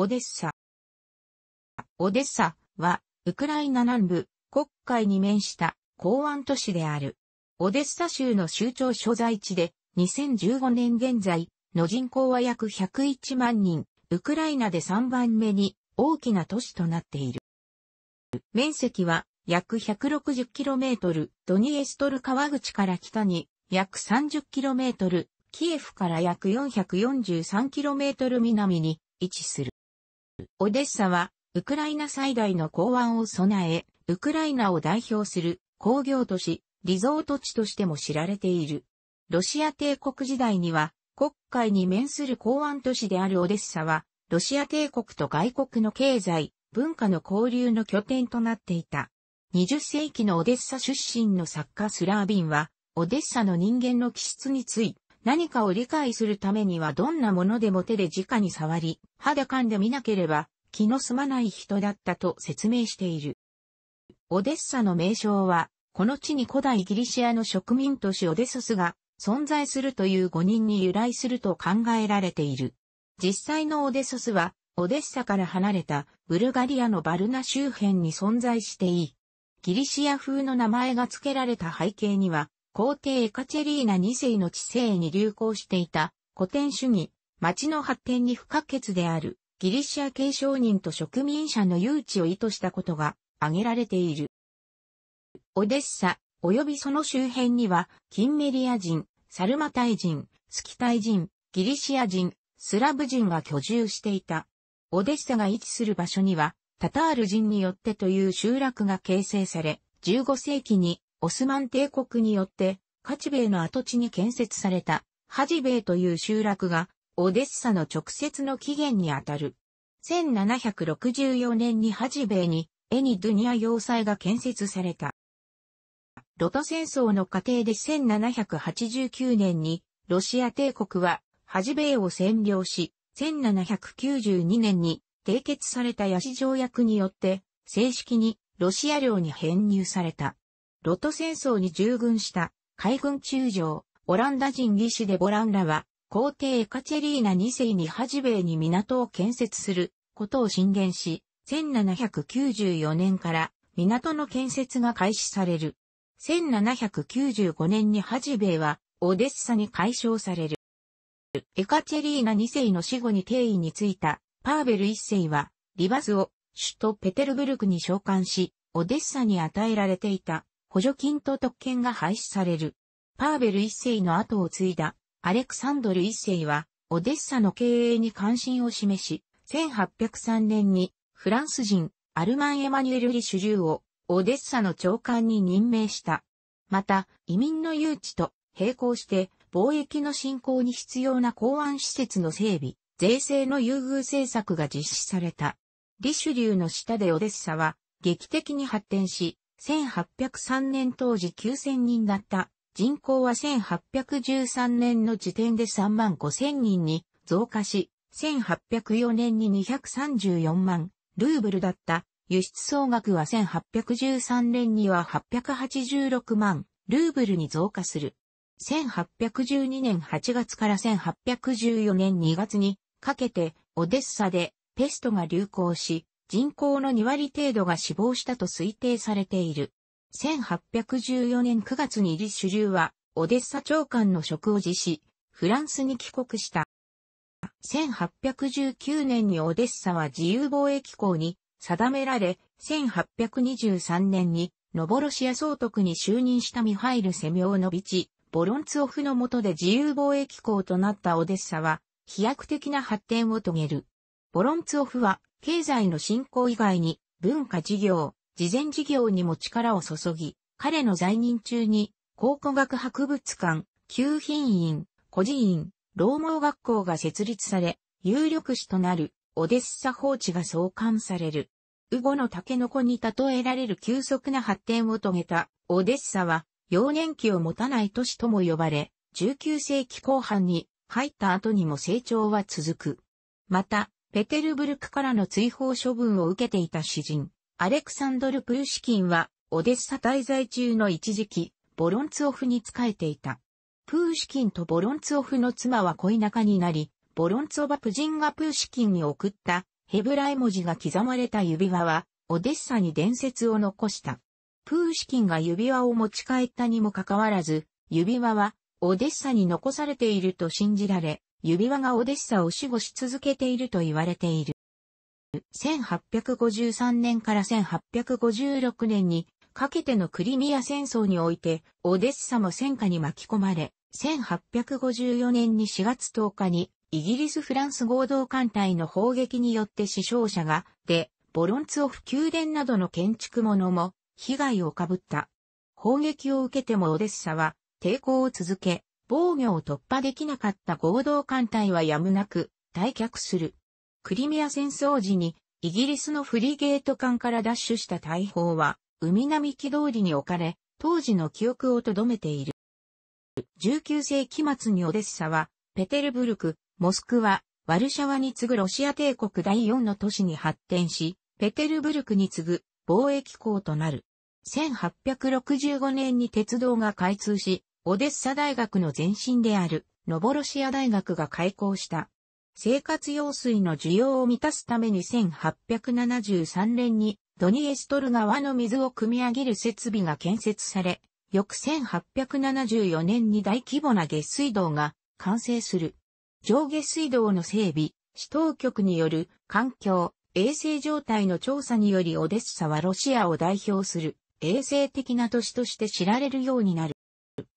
オデッサ。オデッサは、ウクライナ南部、国海に面した港湾都市である。オデッサ州の州庁所在地で、2015年現在の人口は約101万人、ウクライナで3番目に大きな都市となっている。面積は約 160km、ドニエストル川口から北に約 30km、キエフから約 443km 南に位置する。オデッサは、ウクライナ最大の港湾を備え、ウクライナを代表する工業都市、リゾート地としても知られている。ロシア帝国時代には、国会に面する港湾都市であるオデッサは、ロシア帝国と外国の経済、文化の交流の拠点となっていた。20世紀のオデッサ出身の作家スラービンは、オデッサの人間の気質につい何かを理解するためにはどんなものでも手で直に触り、肌感で見なければ気の済まない人だったと説明している。オデッサの名称は、この地に古代ギリシアの植民都市オデソスが存在するという5人に由来すると考えられている。実際のオデソスは、オデッサから離れたブルガリアのバルナ周辺に存在していい。ギリシア風の名前が付けられた背景には、皇帝エカチェリーナ2世の治世に流行していた古典主義、町の発展に不可欠であるギリシア系商人と植民者の誘致を意図したことが挙げられている。オデッサ、及びその周辺には、キンメリア人、サルマタイ人、スキタイ人、ギリシア人、スラブ人が居住していた。オデッサが位置する場所には、タタール人によってという集落が形成され、15世紀にオスマン帝国によって、カチベイの跡地に建設された、ハジベイという集落が、オデッサの直接の起源にあたる。1764年にハジベイに、エニドゥニア要塞が建設された。ロト戦争の過程で1789年に、ロシア帝国は、ハジベイを占領し、1792年に締結されたヤシ条約によって、正式にロシア領に編入された。ロト戦争に従軍した海軍中将、オランダ人技師でボランらは、皇帝エカチェリーナ2世にジベイに港を建設することを進言し、1794年から港の建設が開始される。1795年にジベイはオデッサに解消される。エカチェリーナ2世の死後に定位についたパーベル1世はリバスを首都ペテルブルクに召喚し、オデッサに与えられていた補助金と特権が廃止される。パーベル一世の後を継いだアレクサンドル一世はオデッサの経営に関心を示し、1803年にフランス人アルマン・エマニュエル・リシュジューをオデッサの長官に任命した。また、移民の誘致と並行して貿易の振興に必要な港湾施設の整備、税制の優遇政策が実施された。リシュリューの下でオデッサは劇的に発展し、1803年当時9000人だった人口は1813年の時点で3万5000人に増加し、1804年に234万ルーブルだった輸出総額は1813年には886万ルーブルに増加する。1812年8月から1814年2月にかけてオデッサでペストが流行し、人口の2割程度が死亡したと推定されている。1814年9月に李主流は、オデッサ長官の職を辞し、フランスに帰国した。1819年にオデッサは自由貿易港に定められ、1823年にノボロシア総督に就任したミハイル・セミョーノビチ、ボロンツオフの下で自由貿易港となったオデッサは、飛躍的な発展を遂げる。ボロンツオフは経済の振興以外に文化事業、慈善事業にも力を注ぎ、彼の在任中に考古学博物館、旧品院、孤児院、老毛学校が設立され、有力史となるオデッサ放置が創刊される。ウゴのタケノコに例えられる急速な発展を遂げたオデッサは、幼年期を持たない都市とも呼ばれ、19世紀後半に入った後にも成長は続く。また、ペテルブルクからの追放処分を受けていた詩人、アレクサンドル・プルシキンは、オデッサ滞在中の一時期、ボロンツオフに仕えていた。プーシキンとボロンツオフの妻は恋仲になり、ボロンツオバプジンがプーシキンに送ったヘブライ文字が刻まれた指輪は、オデッサに伝説を残した。プーシキンが指輪を持ち帰ったにもかかわらず、指輪はオデッサに残されていると信じられ、指輪がオデッサを守護し続けていると言われている。1853年から1856年にかけてのクリミア戦争において、オデッサも戦火に巻き込まれ、1854年に4月10日にイギリス・フランス合同艦隊の砲撃によって死傷者が、で、ボロンツオフ宮殿などの建築物も被害をかぶった。砲撃を受けてもオデッサは抵抗を続け、防御を突破できなかった合同艦隊はやむなく退却する。クリミア戦争時にイギリスのフリゲート艦から奪取した大砲は海並木通りに置かれ、当時の記憶を留めている。19世紀末にオデッサは、ペテルブルク、モスクワ、ワルシャワに次ぐロシア帝国第4の都市に発展し、ペテルブルクに次ぐ貿易港となる。1865年に鉄道が開通し、オデッサ大学の前身である、ノボロシア大学が開校した。生活用水の需要を満たすために1873年にドニエストル川の水を汲み上げる設備が建設され、翌1874年に大規模な下水道が完成する。上下水道の整備、市当局による環境、衛生状態の調査によりオデッサはロシアを代表する衛生的な都市として知られるようになる。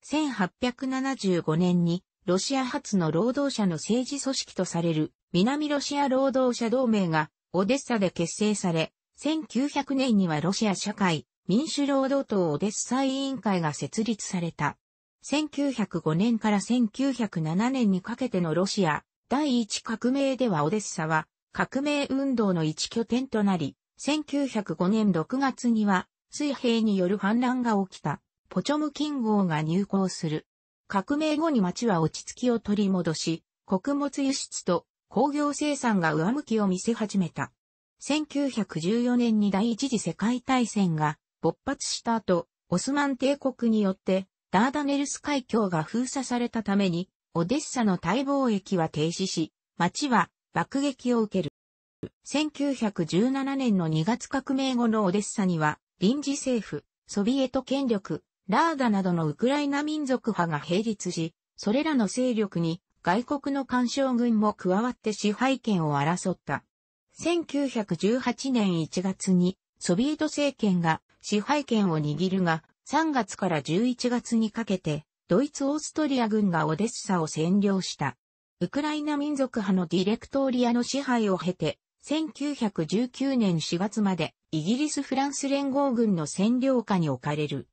1875年にロシア発の労働者の政治組織とされる南ロシア労働者同盟がオデッサで結成され、1900年にはロシア社会民主労働党オデッサ委員会が設立された。1905年から1907年にかけてのロシア第一革命ではオデッサは革命運動の一拠点となり、1905年6月には水兵による反乱が起きた。ポチョムキン号が入港する。革命後に町は落ち着きを取り戻し、穀物輸出と工業生産が上向きを見せ始めた。1914年に第一次世界大戦が勃発した後、オスマン帝国によってダーダネルス海峡が封鎖されたために、オデッサの大貿易は停止し、町は爆撃を受ける。1917年の2月革命後のオデッサには、臨時政府、ソビエト権力、ラーダなどのウクライナ民族派が並立し、それらの勢力に外国の干渉軍も加わって支配権を争った。1918年1月にソビエト政権が支配権を握るが、3月から11月にかけて、ドイツ・オーストリア軍がオデッサを占領した。ウクライナ民族派のディレクトリアの支配を経て、1919年4月までイギリス・フランス連合軍の占領下に置かれる。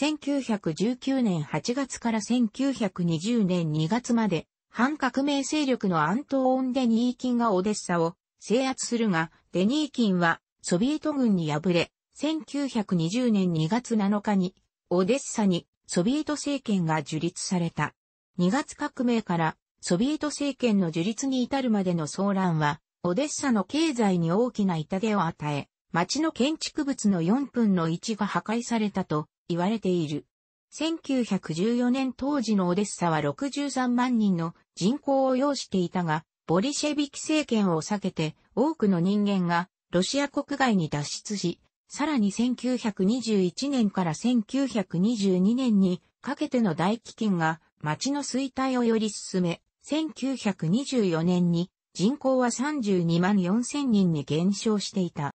1919年8月から1920年2月まで、反革命勢力のアントーン・デニーキンがオデッサを制圧するが、デニーキンはソビエト軍に敗れ、1920年2月7日にオデッサにソビエト政権が樹立された。2月革命からソビエト政権の樹立に至るまでの騒乱は、オデッサの経済に大きな痛手を与え、町の建築物の4分の1が破壊されたと、言われている。1914年当時のオデッサは63万人の人口を要していたが、ボリシェビキ政権を避けて多くの人間がロシア国外に脱出し、さらに1921年から1922年にかけての大飢饉が町の衰退をより進め、1924年に人口は32万4千人に減少していた。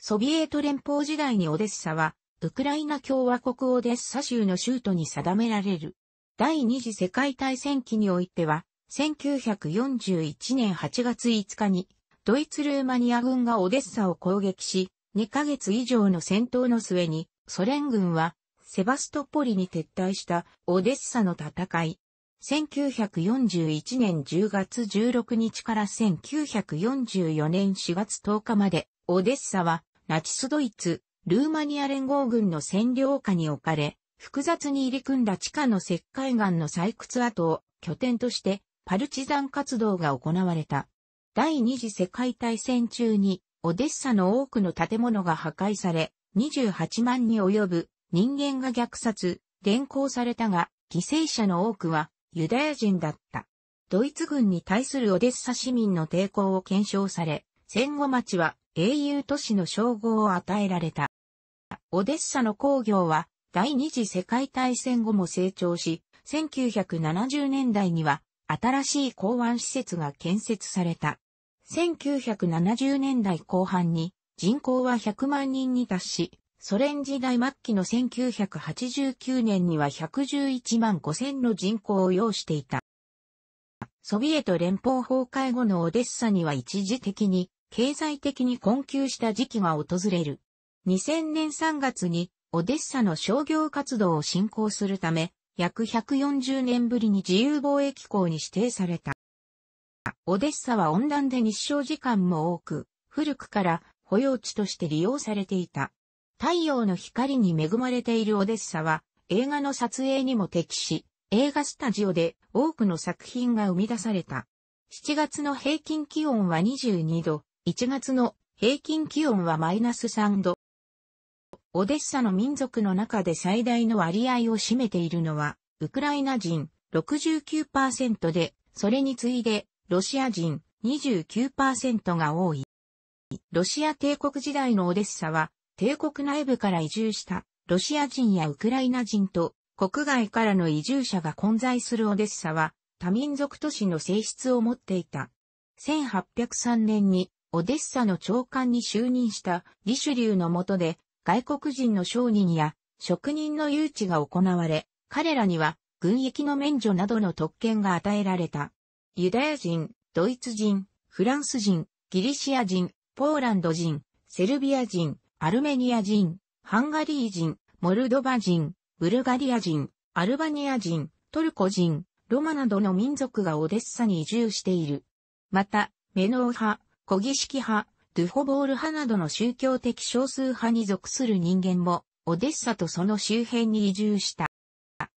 ソビエト連邦時代にオデッサはウクライナ共和国オデッサ州の州都に定められる。第二次世界大戦期においては、1941年8月5日に、ドイツ・ルーマニア軍がオデッサを攻撃し、2ヶ月以上の戦闘の末に、ソ連軍は、セバストポリに撤退したオデッサの戦い。1941年10月16日から1944年4月10日まで、オデッサはナチスドイツ、ルーマニア連合軍の占領下に置かれ、複雑に入り組んだ地下の石灰岩の採掘跡を拠点としてパルチザン活動が行われた。第二次世界大戦中にオデッサの多くの建物が破壊され、28万に及ぶ人間が虐殺、連行されたが、犠牲者の多くはユダヤ人だった。ドイツ軍に対するオデッサ市民の抵抗を検証され、戦後町は英雄都市の称号を与えられた。オデッサの工業は第二次世界大戦後も成長し、1970年代には新しい港湾施設が建設された。1970年代後半に人口は100万人に達し、ソ連時代末期の1989年には111万5千の人口を要していた。ソビエト連邦崩壊後のオデッサには一時的に経済的に困窮した時期が訪れる。2000年3月にオデッサの商業活動を進行するため、約140年ぶりに自由貿易港に指定された。オデッサは温暖で日照時間も多く、古くから保養地として利用されていた。太陽の光に恵まれているオデッサは映画の撮影にも適し、映画スタジオで多くの作品が生み出された。7月の平均気温は22度、1月の平均気温はマイナス3度。オデッサの民族の中で最大の割合を占めているのは、ウクライナ人69%で、それに次いで、ロシア人29%が多い。ロシア帝国時代のオデッサは、帝国内部から移住したロシア人やウクライナ人と国外からの移住者が混在するオデッサは多民族都市の性質を持っていた。1803年にオデッサの長官に就任したリシュリューの下で外国人の商人や職人の誘致が行われ、彼らには軍役の免除などの特権が与えられた。ユダヤ人、ドイツ人、フランス人、ギリシア人、ポーランド人、セルビア人、アルメニア人、ハンガリー人、モルドバ人、ブルガリア人、アルバニア人、トルコ人、ロマなどの民族がオデッサに移住している。また、メノー派、小儀式派、スゥホボール派などの宗教的少数派に属する人間も、オデッサとその周辺に移住した。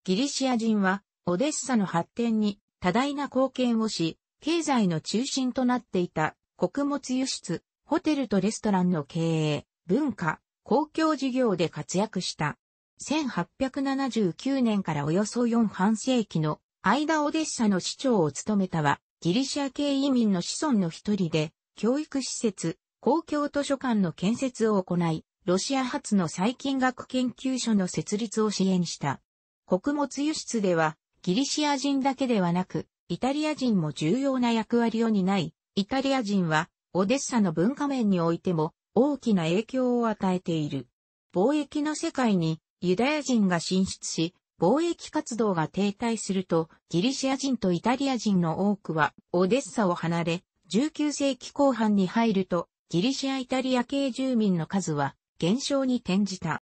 ギリシア人は、オデッサの発展に多大な貢献をし、経済の中心となっていた穀物輸出、ホテルとレストランの経営、文化、公共事業で活躍した。1879年からおよそ4半世紀の間オデッサの市長を務めたは、ギリシア系移民の子孫の一人で、教育施設、公共図書館の建設を行い、ロシア発の細菌学研究所の設立を支援した。穀物輸出では、ギリシア人だけではなく、イタリア人も重要な役割を担い、イタリア人は、オデッサの文化面においても、大きな影響を与えている。貿易の世界に、ユダヤ人が進出し、貿易活動が停滞すると、ギリシア人とイタリア人の多くは、オデッサを離れ、19世紀後半に入ると、ギリシア・イタリア系住民の数は減少に転じた。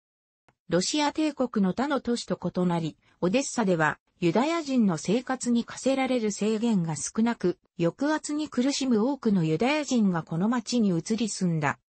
ロシア帝国の他の都市と異なり、オデッサではユダヤ人の生活に課せられる制限が少なく、抑圧に苦しむ多くのユダヤ人がこの町に移り住んだ。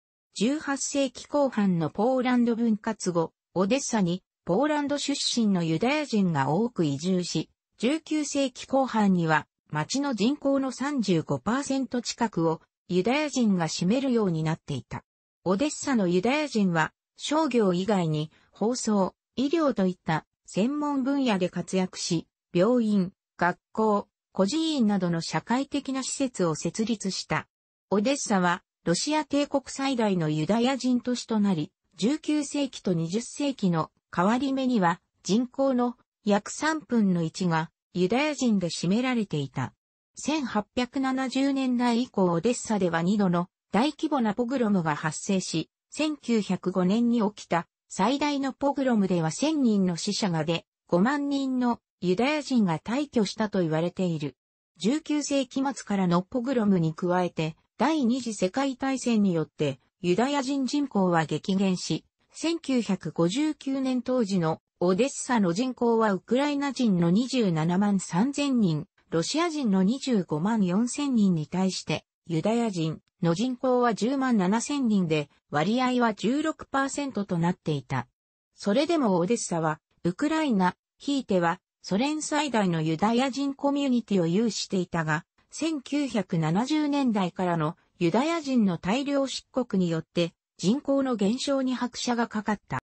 18世紀後半のポーランド分割後、オデッサにポーランド出身のユダヤ人が多く移住し、19世紀後半には町の人口の35%近くをユダヤ人が占めるようになっていた。オデッサのユダヤ人は商業以外に放送、医療といった専門分野で活躍し、病院、学校、孤児院などの社会的な施設を設立した。オデッサはロシア帝国最大のユダヤ人都市となり、19世紀と20世紀の変わり目には人口の約3分の1がユダヤ人で占められていた。1870年代以降オデッサでは2度の大規模なポグロムが発生し、1905年に起きた最大のポグロムでは1000人の死者が出、5万人のユダヤ人が退去したと言われている。19世紀末からのポグロムに加えて、第二次世界大戦によってユダヤ人人口は激減し、1959年当時のオデッサの人口はウクライナ人の27万3000人、ロシア人の25万4千人に対して、ユダヤ人の人口は10万7千人で、割合は16%となっていた。それでもオデッサは、ウクライナ、ひいては、ソ連最大のユダヤ人コミュニティを有していたが、1970年代からのユダヤ人の大量出国によって人口の減少に拍車がかかった。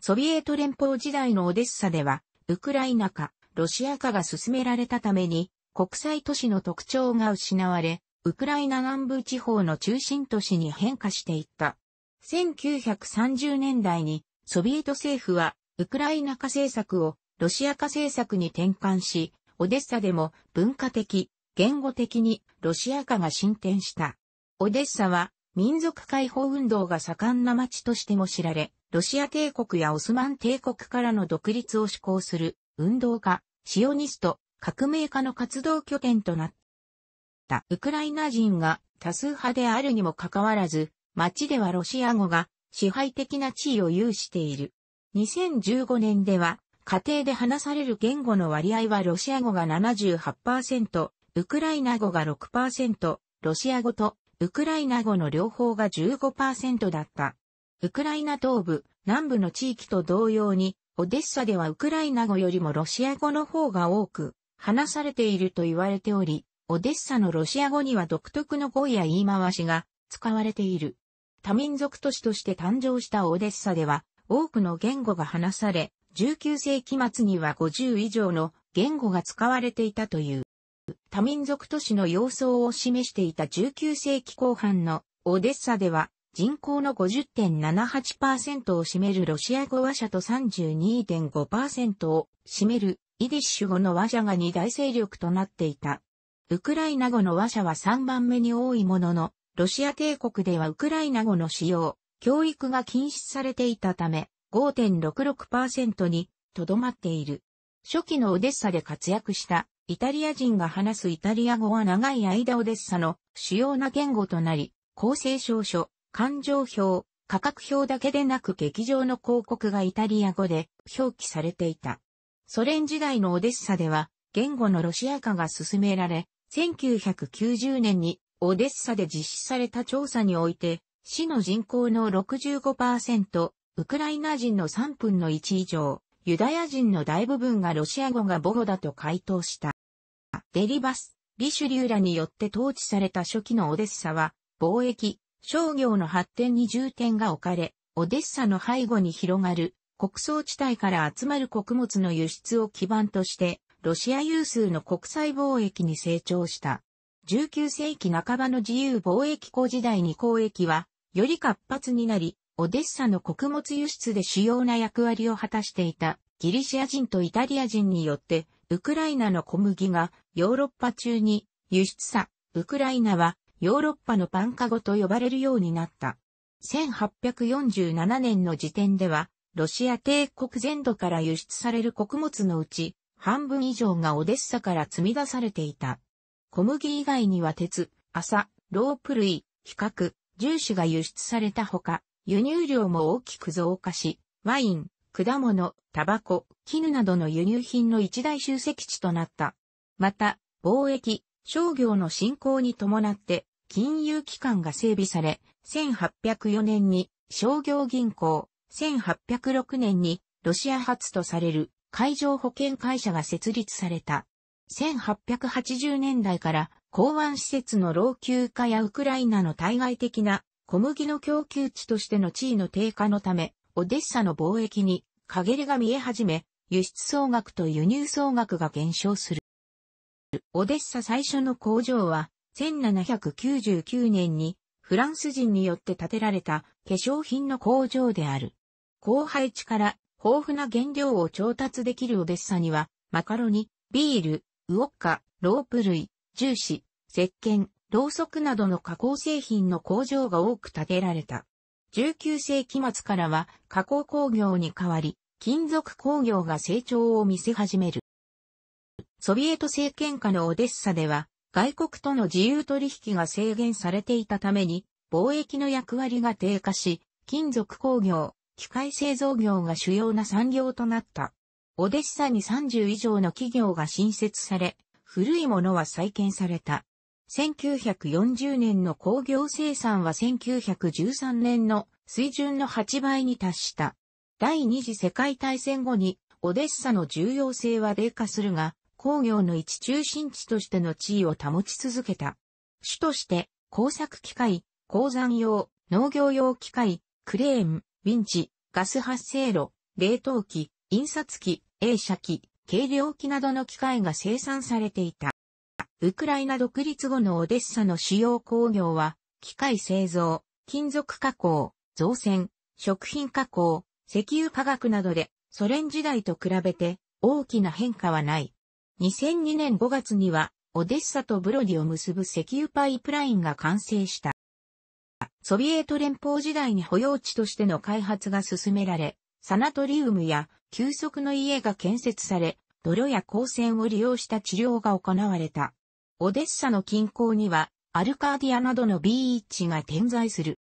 ソビエト連邦時代のオデッサでは、ウクライナ化、ロシア化が進められたために、国際都市の特徴が失われ、ウクライナ南部地方の中心都市に変化していった。1930年代にソビエト政府はウクライナ化政策をロシア化政策に転換し、オデッサでも文化的、言語的にロシア化が進展した。オデッサは民族解放運動が盛んな町としても知られ、ロシア帝国やオスマン帝国からの独立を志向する運動家、シオニスト、革命家の活動拠点となった。ウクライナ人が多数派であるにもかかわらず、街ではロシア語が支配的な地位を有している。2015年では、家庭で話される言語の割合はロシア語が78%、ウクライナ語が6%、ロシア語とウクライナ語の両方が15%だった。ウクライナ東部、南部の地域と同様に、オデッサではウクライナ語よりもロシア語の方が多く話されていると言われており、オデッサのロシア語には独特の語彙や言い回しが使われている。多民族都市として誕生したオデッサでは多くの言語が話され、19世紀末には50以上の言語が使われていたという。多民族都市の様相を示していた19世紀後半のオデッサでは人口の50.78%を占めるロシア語話者と32.5%を占めるイディッシュ語の話者が2大勢力となっていた。ウクライナ語の話者は3番目に多いものの、ロシア帝国ではウクライナ語の使用、教育が禁止されていたため、5.66%にとどまっている。初期のオデッサで活躍したイタリア人が話すイタリア語は長い間オデッサの主要な言語となり、厚生証書、感情表、価格表だけでなく劇場の広告がイタリア語で表記されていた。ソ連時代のオデッサでは言語のロシア化が進められ、1990年にオデッサで実施された調査において、市の人口の65%、ウクライナ人の3分の1以上、ユダヤ人の大部分がロシア語が母語だと回答した。デリバス、リシュリューラによって統治された初期のオデッサは、貿易、商業の発展に重点が置かれ、オデッサの背後に広がる穀倉地帯から集まる穀物の輸出を基盤として、ロシア有数の国際貿易に成長した。19世紀半ばの自由貿易港時代に交易は、より活発になり、オデッサの穀物輸出で主要な役割を果たしていたギリシア人とイタリア人によって、ウクライナの小麦がヨーロッパ中に輸出さ、ウクライナはヨーロッパのパンカゴと呼ばれるようになった。1847年の時点では、ロシア帝国全土から輸出される穀物のうち、半分以上がオデッサから積み出されていた。小麦以外には鉄、麻、ロープ類、比較、重視が輸出されたほか、輸入量も大きく増加し、ワイン、果物、タバコ、絹などの輸入品の一大集積地となった。また、貿易、商業の振興に伴って、金融機関が整備され、1804年に商業銀行、1806年にロシア発とされる海上保険会社が設立された。1880年代から港湾施設の老朽化やウクライナの対外的な小麦の供給地としての地位の低下のため、オデッサの貿易に陰りが見え始め、輸出総額と輸入総額が減少する。オデッサ最初の工場は1799年にフランス人によって建てられた化粧品の工場である。広配地から豊富な原料を調達できるオデッサには、マカロニ、ビール、ウォッカ、ロープ類、重視、石鹸、ろうそくなどの加工製品の工場が多く建てられた。19世紀末からは加工工業に変わり、金属工業が成長を見せ始める。ソビエト政権下のオデッサでは、外国との自由取引が制限されていたために、貿易の役割が低下し、金属工業、機械製造業が主要な産業となった。オデッサに30以上の企業が新設され、古いものは再建された。1940年の工業生産は1913年の水準の8倍に達した。第二次世界大戦後にオデッサの重要性は低下するが、工業の一中心地としての地位を保ち続けた。主として、工作機械、鉱山用、農業用機械、クレーン、ウィンチ、ガス発生炉、冷凍機、印刷機、映写機、軽量機などの機械が生産されていた。ウクライナ独立後のオデッサの主要工業は、機械製造、金属加工、造船、食品加工、石油化学などで、ソ連時代と比べて大きな変化はない。2002年5月には、オデッサとブロディを結ぶ石油パイプラインが完成した。ソビエト連邦時代に保養地としての開発が進められ、サナトリウムや休息の家が建設され、泥や光線を利用した治療が行われた。オデッサの近郊には、アルカーディアなどのビーチが点在する。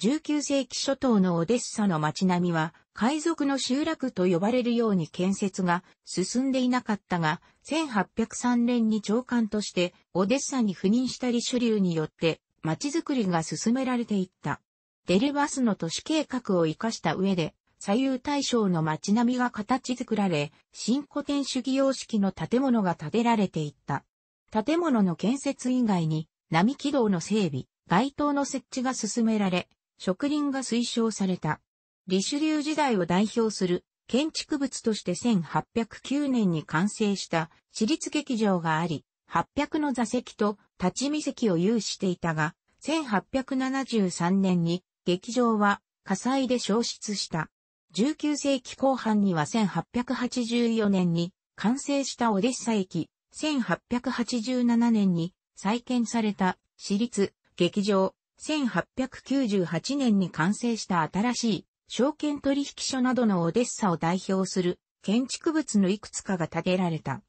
19世紀初頭のオデッサの街並みは、海賊の集落と呼ばれるように建設が進んでいなかったが、1803年に長官としてオデッサに赴任したり主流によって街づくりが進められていった。デルバスの都市計画を活かした上で、左右対称の街並みが形作られ、新古典主義様式の建物が建てられていった。建物の建設以外に、並木道の整備、街灯の設置が進められ、植林が推奨された。リシュリュー時代を代表する建築物として1809年に完成した私立劇場があり、800の座席と立ち見席を有していたが、1873年に劇場は火災で消失した。19世紀後半には1884年に完成したオデッサ駅、1887年に再建された私立劇場、1898年に完成した新しい証券取引所などのオデッサを代表する建築物のいくつかが建てられた。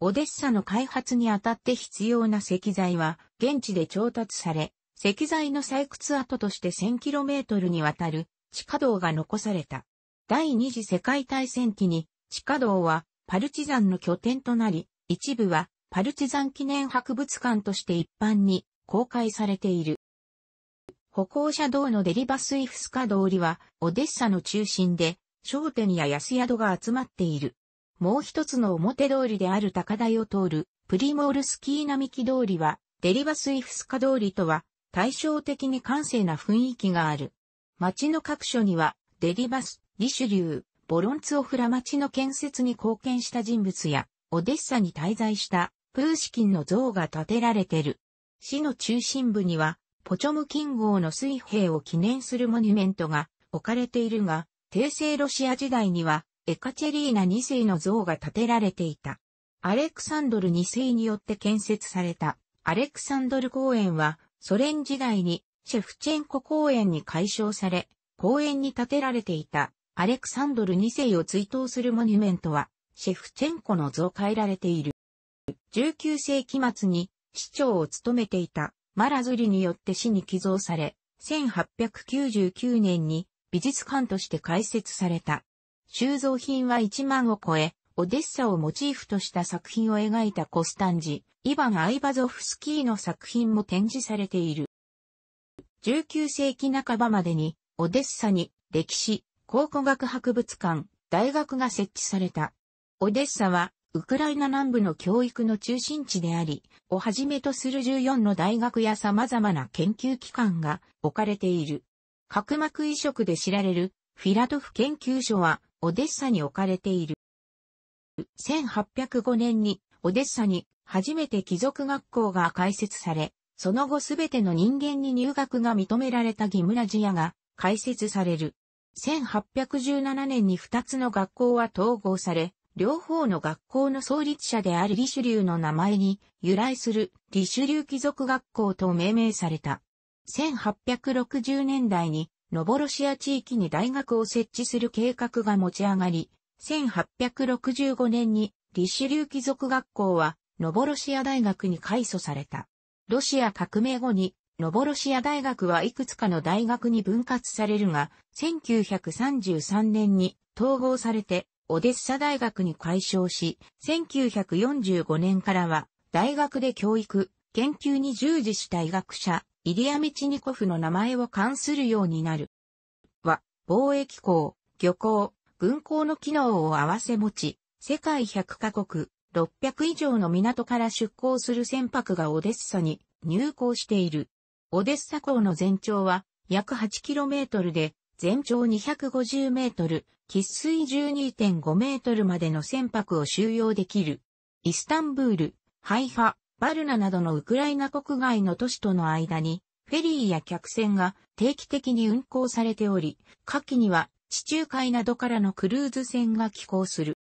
オデッサの開発にあたって必要な石材は現地で調達され、石材の採掘跡として 1000km にわたる地下道が残された。第二次世界大戦期に地下道はパルチザンの拠点となり、一部はパルチザン記念博物館として一般に公開されている。歩行者道のデリバスイフスカ通りは、オデッサの中心で、商店や安宿が集まっている。もう一つの表通りである高台を通る、プリモールスキー並木通りは、デリバスイフスカ通りとは、対照的に閑静な雰囲気がある。街の各所には、デリバス、リシュリュー、ボロンツオフラ町の建設に貢献した人物や、オデッサに滞在した、プーシキンの像が建てられてる。市の中心部には、ポチョムキン号の水兵を記念するモニュメントが置かれているが、帝政ロシア時代には、エカチェリーナ2世の像が建てられていた。アレクサンドル2世によって建設された、アレクサンドル公園は、ソ連時代に、シェフチェンコ公園に改称され、公園に建てられていた、アレクサンドル2世を追悼するモニュメントは、シェフチェンコの像を変えられている。19世紀末に市長を務めていたマラズリによって市に寄贈され、1899年に美術館として開設された。収蔵品は1万を超え、オデッサをモチーフとした作品を描いたコスタンジ、イバン・アイバゾフスキーの作品も展示されている。19世紀半ばまでに、オデッサに歴史、考古学博物館、大学が設置された。オデッサはウクライナ南部の教育の中心地であり、をはじめとする14の大学や様々な研究機関が置かれている。角膜移植で知られるフィラトフ研究所はオデッサに置かれている。1805年にオデッサに初めて貴族学校が開設され、その後すべての人間に入学が認められたギムラジアが開設される。1817年に2つの学校は統合され、両方の学校の創立者であるリシュリューの名前に由来するリシュリュー貴族学校と命名された。1860年代にノボロシア地域に大学を設置する計画が持ち上がり、1865年にリシュリュー貴族学校はノボロシア大学に改組された。ロシア革命後にノボロシア大学はいくつかの大学に分割されるが、1933年に統合されてオデッサ大学に改称し、1945年からは、大学で教育、研究に従事した医学者、イリア・ミチニコフの名前を冠するようになる。は、貿易港、漁港、軍港の機能を合わせ持ち、世界100カ国、600以上の港から出港する船舶がオデッサに入港している。オデッサ港の全長は約 8km で、全長 250m、喫水12.5メートルまでの船舶を収容できる。イスタンブール、ハイファ、バルナなどのウクライナ国外の都市との間に、フェリーや客船が定期的に運航されており、夏季には地中海などからのクルーズ船が寄港する。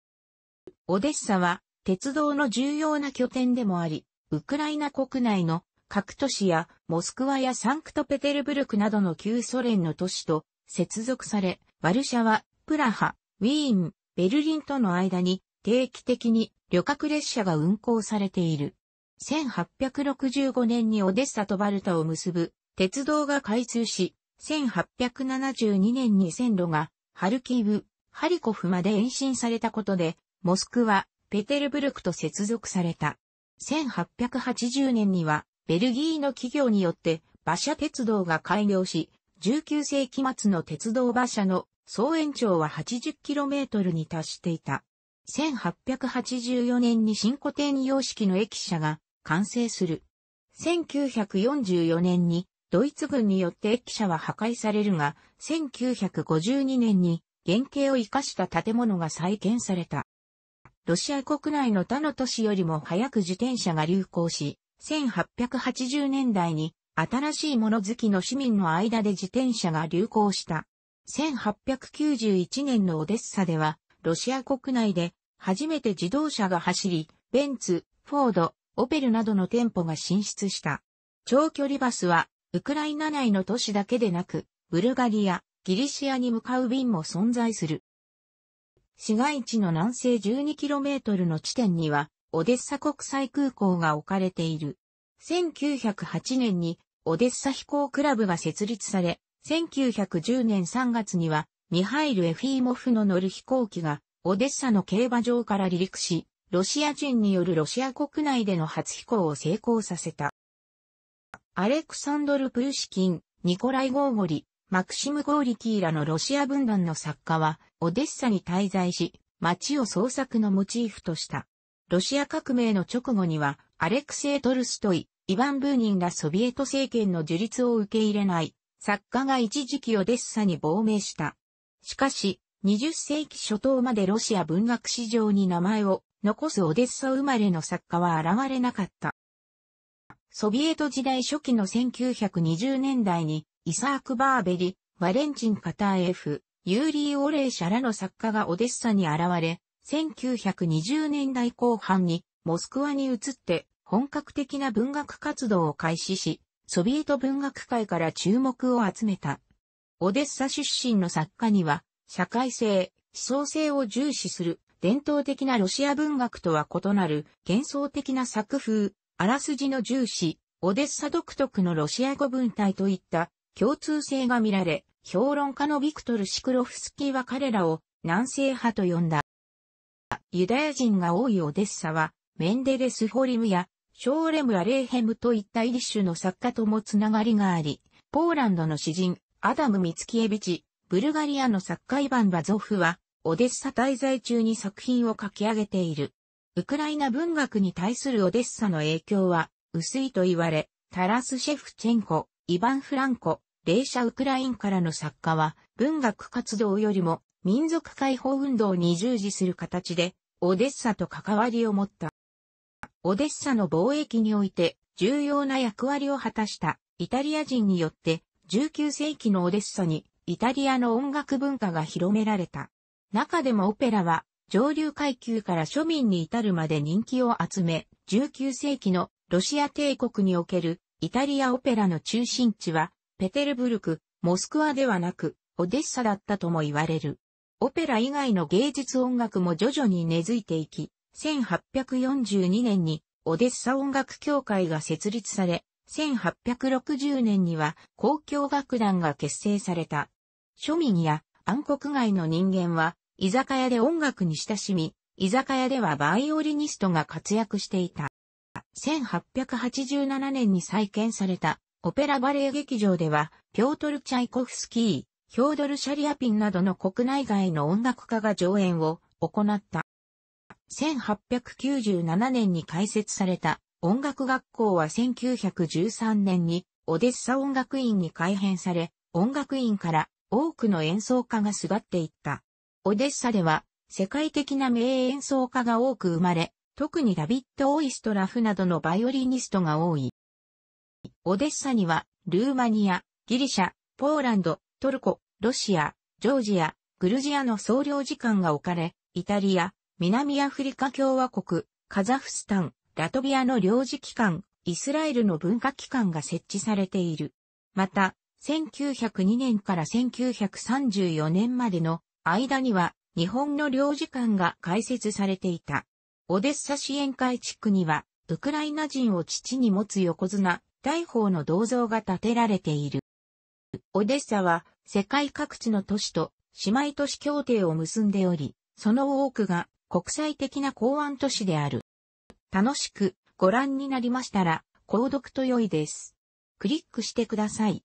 オデッサは鉄道の重要な拠点でもあり、ウクライナ国内の各都市やモスクワやサンクトペテルブルクなどの旧ソ連の都市と接続され、ワルシャワ、プラハ、ウィーン、ベルリンとの間に定期的に旅客列車が運行されている。1865年にオデッサとバルタを結ぶ鉄道が開通し、1872年に線路がハルキーブ、ハリコフまで延伸されたことで、モスクワ、ペテルブルクと接続された。1880年にはベルギーの企業によって馬車鉄道が開業し、19世紀末の鉄道馬車の総延長は 80km に達していた。1884年に新古典様式の駅舎が完成する。1944年にドイツ軍によって駅舎は破壊されるが、1952年に原型を生かした建物が再建された。ロシア国内の他の都市よりも早く自転車が流行し、1880年代に新しいもの好きの市民の間で自転車が流行した。1891年のオデッサでは、ロシア国内で初めて自動車が走り、ベンツ、フォード、オペルなどの店舗が進出した。長距離バスは、ウクライナ内の都市だけでなく、ブルガリア、ギリシアに向かう便も存在する。市街地の南西 12km の地点には、オデッサ国際空港が置かれている。1908年にオデッサ飛行クラブが設立され、1910年3月には、ミハイル・エフィーモフの乗る飛行機が、オデッサの競馬場から離陸し、ロシア人によるロシア国内での初飛行を成功させた。アレクサンドル・プーシキン、ニコライ・ゴーゴリ、マクシム・ゴーリキーらのロシア分団の作家は、オデッサに滞在し、街を創作のモチーフとした。ロシア革命の直後には、アレクセイ・トルストイ、イバン・ブーニンらソビエト政権の樹立を受け入れない、作家が一時期オデッサに亡命した。しかし、20世紀初頭までロシア文学史上に名前を残すオデッサ生まれの作家は現れなかった。ソビエト時代初期の1920年代に、イサーク・バーベリ、バレンチン・カターエフ、ユーリー・オレーシャらの作家がオデッサに現れ、1920年代後半にモスクワに移って本格的な文学活動を開始し、ソビエト文学界から注目を集めた。オデッサ出身の作家には、社会性、思想性を重視する、伝統的なロシア文学とは異なる、幻想的な作風、あらすじの重視、オデッサ独特のロシア語文体といった共通性が見られ、評論家のビクトル・シクロフスキーは彼らを南西派と呼んだ。ユダヤ人が多いオデッサは、メンデレス・ホリムやショーレム・アレーヘムといったイリッシュの作家ともつながりがあり、ポーランドの詩人、アダム・ミツキエビチ、ブルガリアの作家イヴァン・バゾフは、オデッサ滞在中に作品を書き上げている。ウクライナ文学に対するオデッサの影響は、薄いと言われ、タラス・シェフチェンコ、イヴァン・フランコ、霊社ウクラインからの作家は、文学活動よりも民族解放運動に従事する形で、オデッサと関わりを持った。オデッサの貿易において重要な役割を果たしたイタリア人によって19世紀のオデッサにイタリアの音楽文化が広められた。中でもオペラは上流階級から庶民に至るまで人気を集め、19世紀のロシア帝国におけるイタリアオペラの中心地はペテルブルク、モスクワではなくオデッサだったとも言われる。オペラ以外の芸術音楽も徐々に根付いていき、1842年にオデッサ音楽協会が設立され、1860年には公共楽団が結成された。庶民や暗黒外の人間は居酒屋で音楽に親しみ、居酒屋ではバイオリニストが活躍していた。1887年に再建されたオペラバレエ劇場では、ピョートル・チャイコフスキー、ヒョードル・シャリアピンなどの国内外の音楽家が上演を行った。1897年に開設された音楽学校は1913年にオデッサ音楽院に改編され、音楽院から多くの演奏家が巣立っていった。オデッサでは世界的な名演奏家が多く生まれ、特にダビット・オイストラフなどのバイオリニストが多い。オデッサには、ルーマニア、ギリシャ、ポーランド、トルコ、ロシア、ジョージア、グルジアの総領事館が置かれ、イタリア、南アフリカ共和国、カザフスタン、ラトビアの領事機関、イスラエルの文化機関が設置されている。また、1902年から1934年までの間には日本の領事館が開設されていた。オデッサ支援会地区には、ウクライナ人を父に持つ横綱、大砲の銅像が建てられている。オデッサは世界各地の都市と姉妹都市協定を結んでおり、その多くが国際的な港湾都市である。楽しくご覧になりましたら、購読と良いです。クリックしてください。